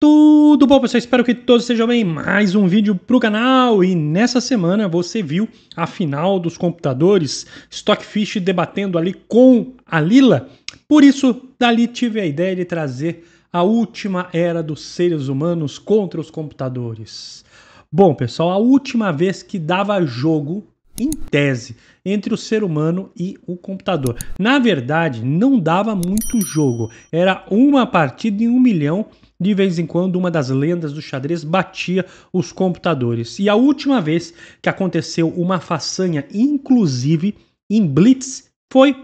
Tudo bom, pessoal? Espero que todos estejam bem. Mais um vídeo para o canal e nessa semana você viu a final dos computadores Stockfish debatendo ali com a Lila. Por isso, dali tive a ideia de trazer a última era dos seres humanos contra os computadores. Bom, pessoal, a última vez que dava jogo em tese, entre o ser humano e o computador. Na verdade, não dava muito jogo. Era uma partida em um milhão. De vez em quando, uma das lendas do xadrez batia os computadores. E a última vez que aconteceu uma façanha, inclusive em Blitz, foi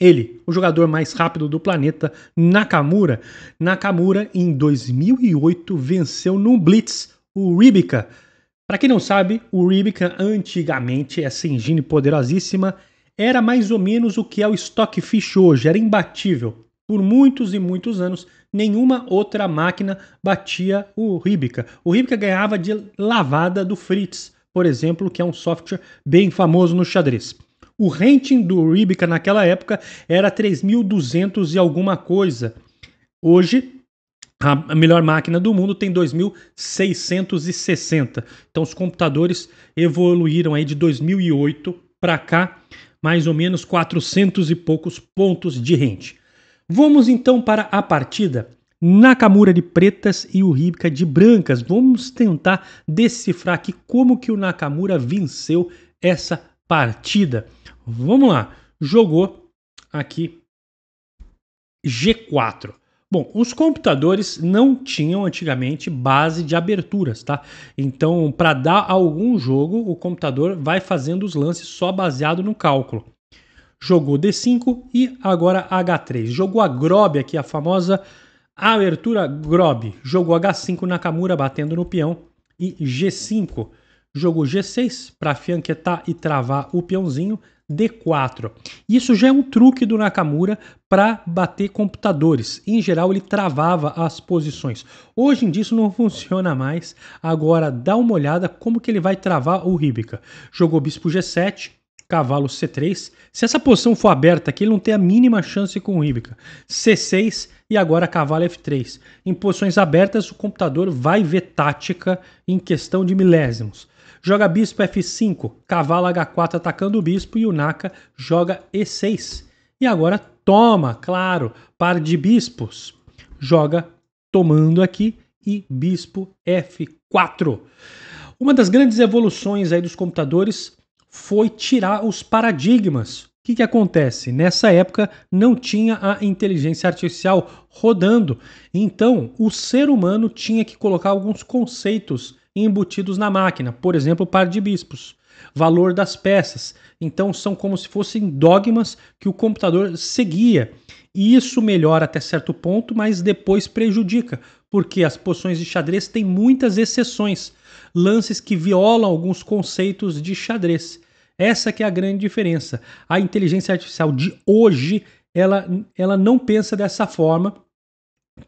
ele, o jogador mais rápido do planeta, Nakamura. Nakamura, em 2008, venceu no Blitz o Ribica para quem não sabe, o Rubicon antigamente, essa engine poderosíssima, era mais ou menos o que é o Stockfish hoje, era imbatível. Por muitos e muitos anos, nenhuma outra máquina batia o Ribica. O Ribica ganhava de lavada do Fritz, por exemplo, que é um software bem famoso no xadrez. O rating do Ribica naquela época era 3.200 e alguma coisa. Hoje a melhor máquina do mundo tem 2660. Então os computadores evoluíram aí de 2008 para cá, mais ou menos 400 e poucos pontos de rente. Vamos então para a partida Nakamura de pretas e o Ribka de brancas. Vamos tentar decifrar aqui como que o Nakamura venceu essa partida. Vamos lá. Jogou aqui G4. Bom, os computadores não tinham antigamente base de aberturas, tá? Então, para dar algum jogo, o computador vai fazendo os lances só baseado no cálculo. Jogou D5 e agora H3. Jogou a Grob aqui, a famosa abertura Grob. Jogou H5 Nakamura batendo no peão e G5. Jogou G6 para fianquetar e travar o peãozinho D4. Isso já é um truque do Nakamura para bater computadores. Em geral, ele travava as posições. Hoje em dia isso não funciona mais. Agora dá uma olhada como que ele vai travar o Ríbica. Jogou bispo G7, cavalo C3. Se essa posição for aberta aqui, ele não tem a mínima chance com o Ríbica. C6 e agora cavalo F3. Em posições abertas, o computador vai ver tática em questão de milésimos joga bispo f5, cavalo h4 atacando o bispo e o Naka joga e6. E agora toma, claro, par de bispos. Joga tomando aqui e bispo f4. Uma das grandes evoluções aí dos computadores foi tirar os paradigmas. O que, que acontece? Nessa época não tinha a inteligência artificial rodando, então o ser humano tinha que colocar alguns conceitos embutidos na máquina, por exemplo, o par de bispos, valor das peças. Então são como se fossem dogmas que o computador seguia. E isso melhora até certo ponto, mas depois prejudica, porque as poções de xadrez têm muitas exceções, lances que violam alguns conceitos de xadrez. Essa que é a grande diferença. A inteligência artificial de hoje, ela, ela não pensa dessa forma,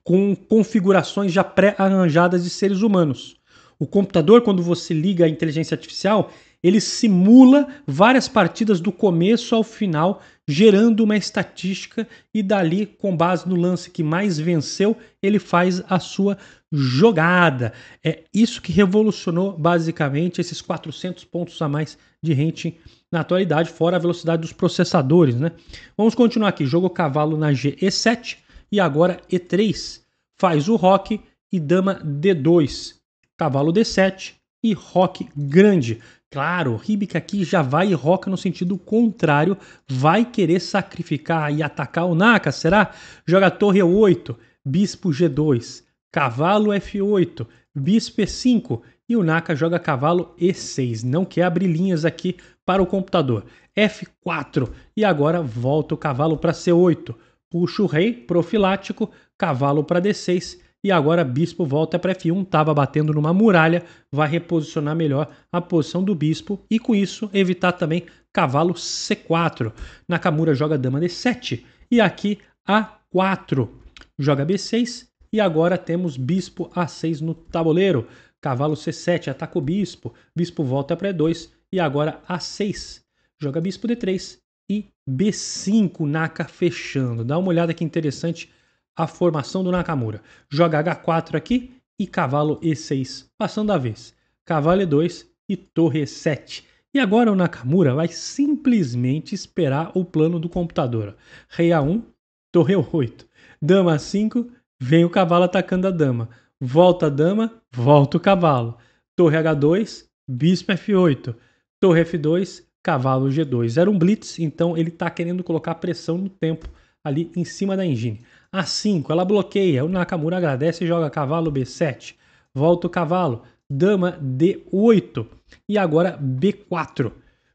com configurações já pré-arranjadas de seres humanos. O computador, quando você liga a inteligência artificial, ele simula várias partidas do começo ao final, gerando uma estatística e dali, com base no lance que mais venceu, ele faz a sua jogada. É isso que revolucionou basicamente esses 400 pontos a mais de rente na atualidade, fora a velocidade dos processadores, né? Vamos continuar aqui. Jogo cavalo na G 7 e agora E3. Faz o rock e dama D2 cavalo D7 e roque grande. Claro, Ribic aqui já vai e roca no sentido contrário, vai querer sacrificar e atacar o Naka, será? Joga torre E8, bispo G2, cavalo F8, bispo E5 e o Naka joga cavalo E6. Não quer abrir linhas aqui para o computador. F4 e agora volta o cavalo para C8. Puxa o rei profilático, cavalo para D6 e agora bispo volta para F1, estava batendo numa muralha, vai reposicionar melhor a posição do bispo e com isso evitar também cavalo C4. Nakamura joga dama D7 e aqui A4 joga B6 e agora temos bispo A6 no tabuleiro. Cavalo C7 ataca o bispo, bispo volta para E2 e agora A6 joga bispo D3 e B5 Naka fechando. Dá uma olhada que interessante a formação do Nakamura. Joga H4 aqui e cavalo E6, passando a vez. Cavalo E2 e torre E7. E agora o Nakamura vai simplesmente esperar o plano do computador. Rei A1, torre e 8 dama A5, vem o cavalo atacando a dama. Volta a dama, volta o cavalo. Torre H2, bispo F8, torre F2, cavalo G2. Era um blitz, então ele está querendo colocar pressão no tempo ali em cima da engine. A5, ela bloqueia. O Nakamura agradece e joga cavalo B7. Volta o cavalo. Dama D8. E agora B4.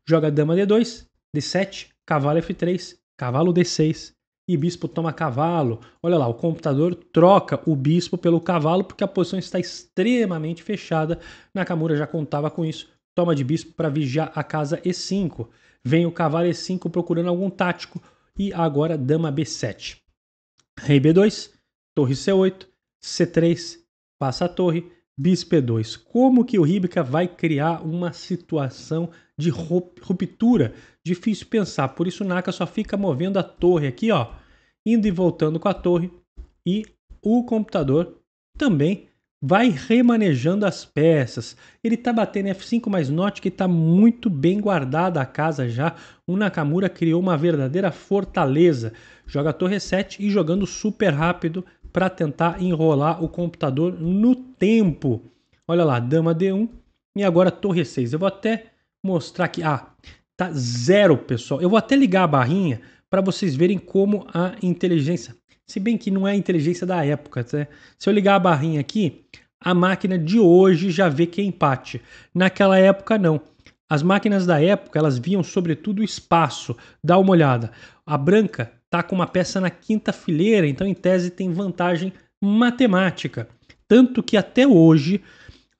Joga dama D2, D7, cavalo F3, cavalo D6. E bispo toma cavalo. Olha lá, o computador troca o bispo pelo cavalo porque a posição está extremamente fechada. Nakamura já contava com isso. Toma de bispo para vigiar a casa E5. Vem o cavalo E5 procurando algum tático. E agora dama B7. Rei B2, torre C8, C3, passa a torre, bis P2. Como que o Ribka vai criar uma situação de ruptura? Difícil pensar, por isso o Naka só fica movendo a torre aqui, ó, indo e voltando com a torre e o computador também vai remanejando as peças. Ele tá batendo F5, mas note que tá muito bem guardada a casa já. O Nakamura criou uma verdadeira fortaleza joga torre 7 e jogando super rápido para tentar enrolar o computador no tempo. Olha lá, dama D1 e agora torre 6. Eu vou até mostrar que ah, tá zero, pessoal. Eu vou até ligar a barrinha para vocês verem como a inteligência, se bem que não é a inteligência da época, né? Se eu ligar a barrinha aqui, a máquina de hoje já vê que é empate. Naquela época não. As máquinas da época, elas viam sobretudo o espaço. Dá uma olhada. A branca está com uma peça na quinta fileira, então em tese tem vantagem matemática. Tanto que até hoje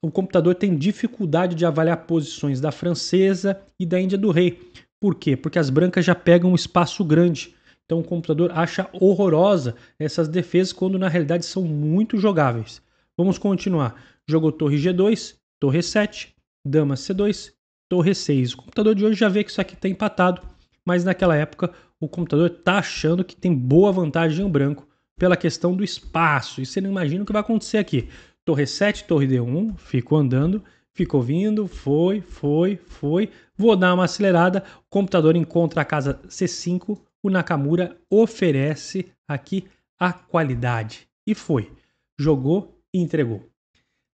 o computador tem dificuldade de avaliar posições da francesa e da Índia do Rei. Por quê? Porque as brancas já pegam um espaço grande. Então o computador acha horrorosa essas defesas quando na realidade são muito jogáveis. Vamos continuar. Jogou torre G2, torre 7, dama C2, torre 6. O computador de hoje já vê que isso aqui está empatado mas naquela época o computador está achando que tem boa vantagem um branco pela questão do espaço. E você não imagina o que vai acontecer aqui. Torre 7, torre D1, ficou andando, ficou vindo, foi, foi, foi. Vou dar uma acelerada, o computador encontra a casa C5, o Nakamura oferece aqui a qualidade. E foi. Jogou e entregou.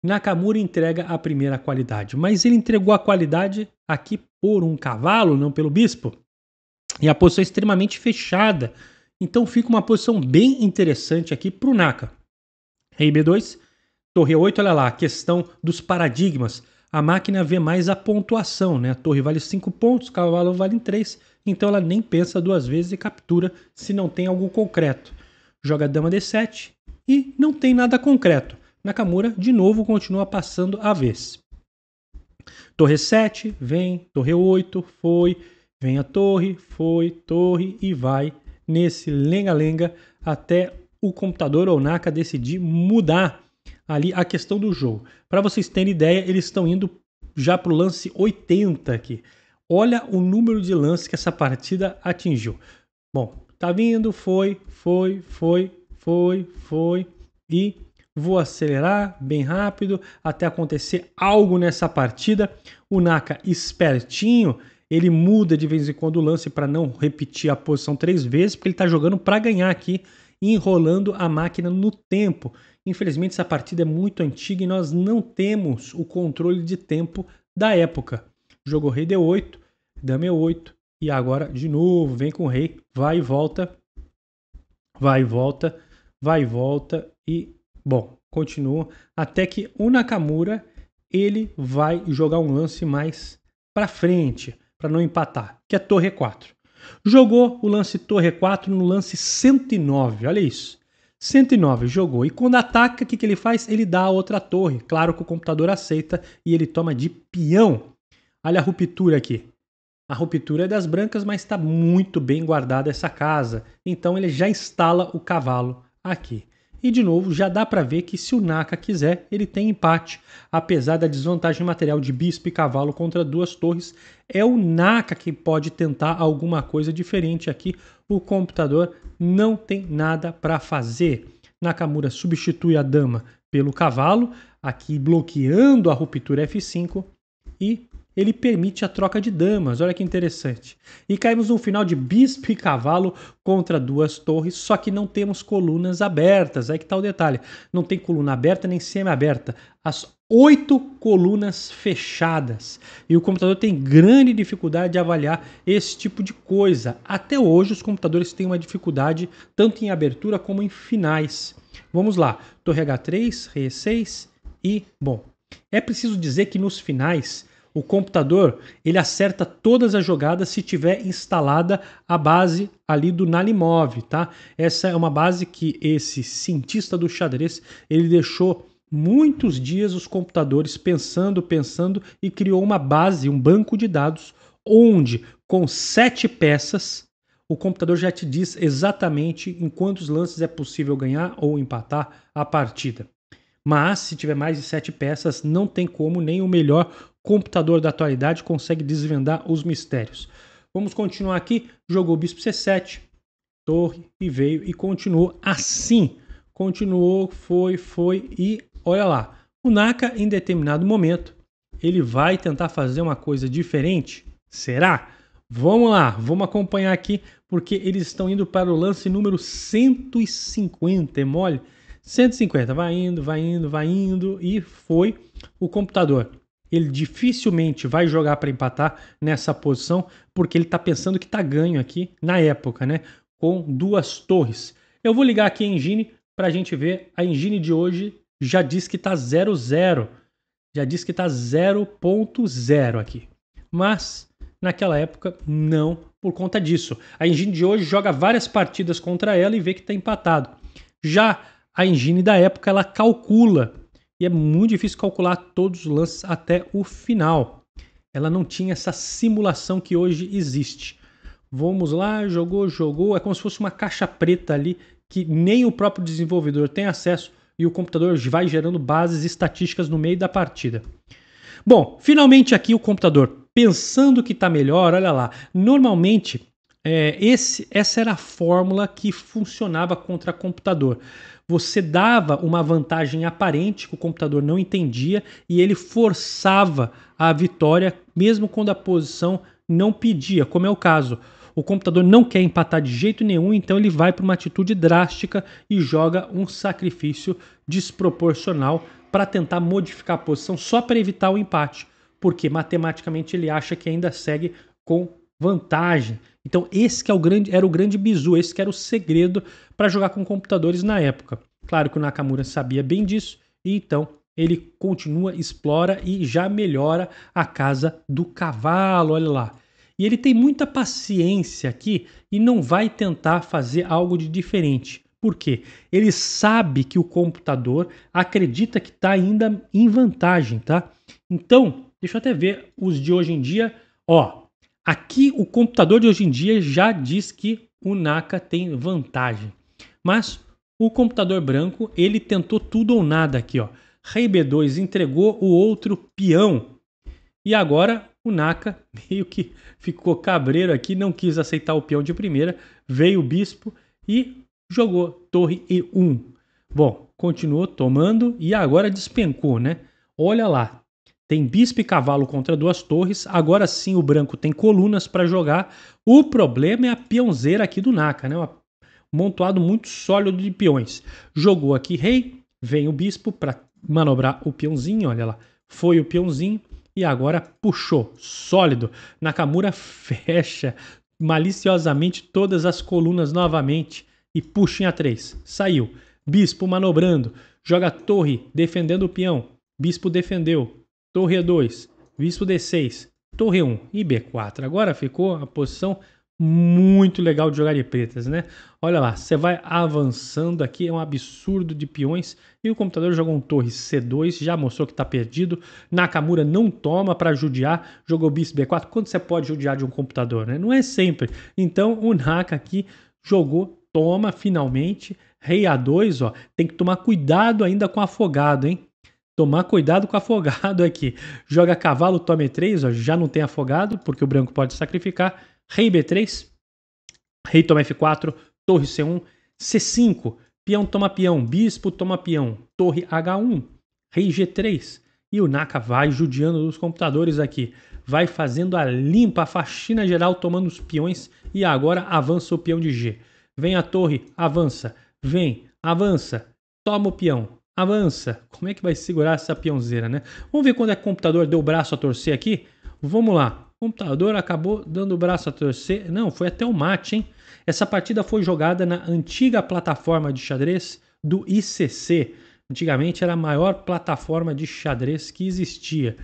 Nakamura entrega a primeira qualidade, mas ele entregou a qualidade aqui por um cavalo, não pelo bispo. E a posição é extremamente fechada. Então fica uma posição bem interessante aqui para o Naka. Rei B2, torre 8, olha lá, a questão dos paradigmas. A máquina vê mais a pontuação, né? A torre vale 5 pontos, o cavalo vale 3, então ela nem pensa duas vezes e captura se não tem algo concreto. Joga dama D7 e não tem nada concreto. Nakamura de novo continua passando a vez. Torre 7, vem, torre 8, foi, Vem a torre, foi, torre e vai nesse lenga-lenga até o computador ou decidir mudar ali a questão do jogo. Para vocês terem ideia, eles estão indo já para o lance 80 aqui. Olha o número de lances que essa partida atingiu. Bom, tá vindo, foi, foi, foi, foi, foi e vou acelerar bem rápido até acontecer algo nessa partida. O Naka espertinho, ele muda de vez em quando o lance para não repetir a posição três vezes, porque ele está jogando para ganhar aqui, enrolando a máquina no tempo. Infelizmente, essa partida é muito antiga e nós não temos o controle de tempo da época. Jogou rei D8, dama E8, e agora de novo, vem com o rei, vai e volta, vai e volta, vai e volta, e bom, continua até que o Nakamura ele vai jogar um lance mais para frente para não empatar, que é torre 4. Jogou o lance torre 4 no lance 109, olha isso. 109, jogou. E quando ataca, o que, que ele faz? Ele dá a outra torre. Claro que o computador aceita e ele toma de peão. Olha a ruptura aqui. A ruptura é das brancas, mas está muito bem guardada essa casa. Então ele já instala o cavalo aqui. E de novo, já dá para ver que se o Naka quiser, ele tem empate. Apesar da desvantagem material de bispo e cavalo contra duas torres, é o Naka que pode tentar alguma coisa diferente aqui. O computador não tem nada para fazer. Nakamura substitui a dama pelo cavalo, aqui bloqueando a ruptura F5 e ele permite a troca de damas, olha que interessante. E caímos num final de bispo e cavalo contra duas torres, só que não temos colunas abertas, aí é que está o detalhe. Não tem coluna aberta nem semi-aberta. As oito colunas fechadas. E o computador tem grande dificuldade de avaliar esse tipo de coisa. Até hoje, os computadores têm uma dificuldade tanto em abertura como em finais. Vamos lá, torre H3, Re6 e, bom, é preciso dizer que nos finais o computador ele acerta todas as jogadas se tiver instalada a base ali do Nalimov, tá? Essa é uma base que esse cientista do xadrez ele deixou muitos dias os computadores pensando, pensando e criou uma base, um banco de dados onde com sete peças o computador já te diz exatamente em quantos lances é possível ganhar ou empatar a partida. Mas se tiver mais de sete peças, não tem como nem o melhor computador da atualidade consegue desvendar os mistérios. Vamos continuar aqui. Jogou bispo c7, torre e veio e continuou assim. Continuou, foi, foi e olha lá. O Naka, em determinado momento, ele vai tentar fazer uma coisa diferente? Será? Vamos lá, vamos acompanhar aqui, porque eles estão indo para o lance número 150, é mole? 150, vai indo, vai indo, vai indo, e foi o computador. Ele dificilmente vai jogar para empatar nessa posição, porque ele está pensando que está ganho aqui na época, né? Com duas torres. Eu vou ligar aqui a Engine para a gente ver. A Engine de hoje já diz que está 0,0. Já diz que está 0,0 aqui. Mas naquela época não por conta disso. A Engine de hoje joga várias partidas contra ela e vê que está empatado. Já a Engine da época ela calcula e é muito difícil calcular todos os lances até o final. Ela não tinha essa simulação que hoje existe. Vamos lá, jogou, jogou, é como se fosse uma caixa preta ali que nem o próprio desenvolvedor tem acesso e o computador vai gerando bases estatísticas no meio da partida. Bom, finalmente aqui o computador pensando que está melhor, olha lá. Normalmente é, esse, essa era a fórmula que funcionava contra computador. Você dava uma vantagem aparente que o computador não entendia e ele forçava a vitória, mesmo quando a posição não pedia, como é o caso. O computador não quer empatar de jeito nenhum, então ele vai para uma atitude drástica e joga um sacrifício desproporcional para tentar modificar a posição só para evitar o empate, porque matematicamente ele acha que ainda segue com vantagem. Então esse que é o grande, era o grande bizu, esse que era o segredo para jogar com computadores na época. Claro que o Nakamura sabia bem disso e então ele continua, explora e já melhora a casa do cavalo, olha lá. E ele tem muita paciência aqui e não vai tentar fazer algo de diferente. Por quê? Ele sabe que o computador acredita que está ainda em vantagem, tá? Então, deixa eu até ver os de hoje em dia. Ó, Aqui o computador de hoje em dia já diz que o Naka tem vantagem. Mas o computador branco, ele tentou tudo ou nada aqui, ó. Rei B2 entregou o outro peão. E agora o Naka meio que ficou cabreiro aqui, não quis aceitar o peão de primeira, veio o bispo e jogou torre E1. Bom, continuou tomando e agora despencou, né? Olha lá, tem bispo e cavalo contra duas torres. Agora sim o branco tem colunas para jogar. O problema é a peãozeira aqui do Naka, né? Um montuado muito sólido de peões. Jogou aqui rei, vem o bispo para manobrar o peãozinho, olha lá. Foi o peãozinho e agora puxou, sólido. Nakamura fecha maliciosamente todas as colunas novamente e puxa em A3. Saiu. Bispo manobrando, joga torre defendendo o peão. Bispo defendeu, torre E2, bispo D6, torre 1 e B4. Agora ficou a posição muito legal de jogar de pretas, né? Olha lá, você vai avançando aqui, é um absurdo de peões. E o computador jogou um torre C2, já mostrou que tá perdido. Nakamura não toma para judiar, jogou bispo B4. Quando você pode judiar de um computador, né? Não é sempre. Então o Naka aqui jogou, toma finalmente. Rei A2, ó, tem que tomar cuidado ainda com afogado, hein? Tomar cuidado com afogado aqui. Joga cavalo, tome 3, já não tem afogado, porque o branco pode sacrificar. Rei B3, rei toma F4, torre C1, C5, peão toma peão, bispo toma peão, torre H1, rei G3. E o Naka vai judiando os computadores aqui. Vai fazendo a limpa, a faxina geral, tomando os peões. E agora avança o peão de G. Vem a torre, avança. Vem, avança. Toma o peão avança. Como é que vai segurar essa pionzeira, né? Vamos ver quando é que o computador deu o braço a torcer aqui? Vamos lá. O computador acabou dando o braço a torcer. Não, foi até o mate, hein? Essa partida foi jogada na antiga plataforma de xadrez do ICC. Antigamente era a maior plataforma de xadrez que existia.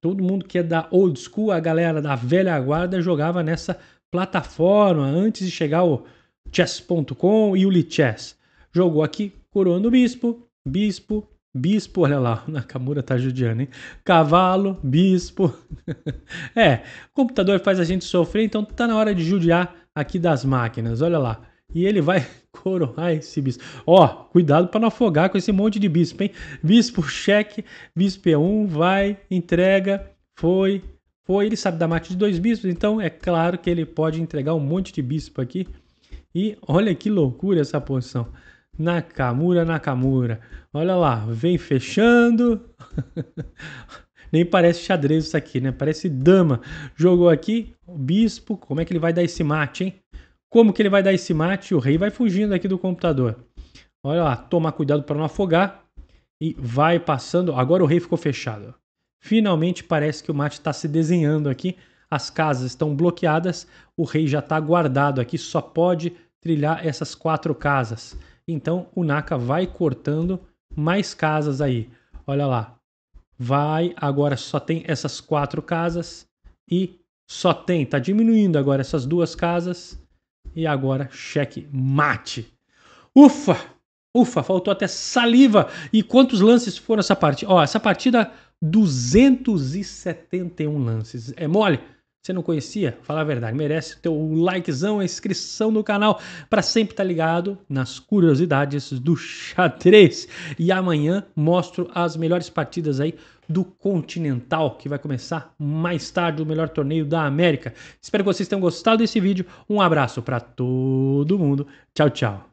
Todo mundo que é da old school, a galera da velha guarda jogava nessa plataforma antes de chegar o chess.com e o lichess. Jogou aqui coroando o bispo, bispo, bispo, olha lá, o Nakamura tá judiando, hein? Cavalo, bispo. é, o computador faz a gente sofrer, então tá na hora de judiar aqui das máquinas, olha lá. E ele vai coroar esse bispo. Ó, cuidado para não afogar com esse monte de bispo, hein? Bispo cheque, bispo E1, vai, entrega, foi, foi. Ele sabe da mate de dois bispos, então é claro que ele pode entregar um monte de bispo aqui. E olha que loucura essa posição. Nakamura, Nakamura. Olha lá, vem fechando. Nem parece xadrez isso aqui, né? Parece dama. Jogou aqui, o bispo. Como é que ele vai dar esse mate, hein? Como que ele vai dar esse mate? O rei vai fugindo aqui do computador. Olha lá, tomar cuidado para não afogar. E vai passando. Agora o rei ficou fechado. Finalmente parece que o mate está se desenhando aqui. As casas estão bloqueadas. O rei já está guardado aqui. Só pode trilhar essas quatro casas. Então o Naka vai cortando mais casas aí. Olha lá. Vai, agora só tem essas quatro casas e só tem, tá diminuindo agora essas duas casas e agora cheque mate. Ufa! Ufa, faltou até saliva. E quantos lances foram essa partida? Ó, essa partida 271 lances. É mole? Você não conhecia? Fala a verdade, merece o teu likezão, a inscrição no canal para sempre estar tá ligado nas curiosidades do xadrez. E amanhã mostro as melhores partidas aí do Continental, que vai começar mais tarde o melhor torneio da América. Espero que vocês tenham gostado desse vídeo. Um abraço para todo mundo. Tchau, tchau.